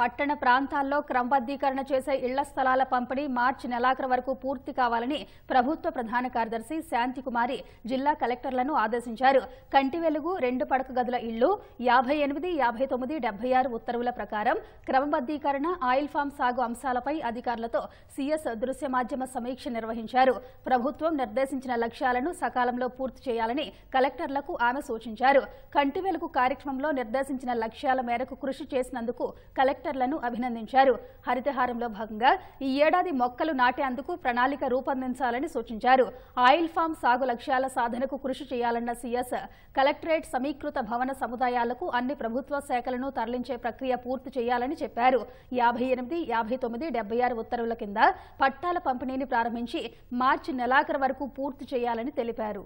పట్టణ ప్రాంతాల్లో క్రమబద్దీకరణ చేసే ఇళ్ల స్థలాల పంపిణీ మార్చి నెలాఖరు వరకు పూర్తి కావాలని ప్రభుత్వ ప్రధాన కార్యదర్శి శాంతికుమారి జిల్లా కలెక్టర్లను ఆదేశించారు కంటి వెలుగు రెండు పడక గదుల ఇళ్లు యాభై ఎనిమిది యాభై తొమ్మిది డెబ్బై ఆరు ఉత్తర్వుల ప్రకారం క్రమబద్దీకరణ ఆయిల్ ఫామ్ సాగు అంశాలపై అధికారులతో సీఎస్ దృశ్య మాధ్యమ సమీక్ష నిర్వహించారు ప్రభుత్వం నిర్దేశించిన లక్ష్యాలను సకాలంలో పూర్తి చేయాలని కలెక్టర్లకు ఆమె సూచించారు కంటి వెలుగు కార్యక్రమంలో నిర్దేశించిన లక్ష్యాల మేరకు కృషి చేసినందుకు కలెక్టర్ కలెక్టర్లను అభినందించారు హరితహారంలో భాగంగా ఈ ఏడాది మొక్కలు నాటేందుకు ప్రణాళిక రూపొందించాలని సూచించారు ఆయిల్ ఫామ్ సాగు లక్ష్యాల సాధనకు కృషి చేయాలన్న సీఎస్ కలెక్టరేట్ సమీకృత భవన సముదాయాలకు అన్ని ప్రభుత్వ శాఖలను తరలించే ప్రక్రియ పూర్తి చేయాలని చెప్పారు యాభై ఎనిమిది యాభై తొమ్మిది డెబ్బై ఆరు ఉత్తర్వుల కింద పట్టాల పంపిణీని ప్రారంభించి మార్చి నెలాఖరు వరకు పూర్తి చేయాలని తెలిపారు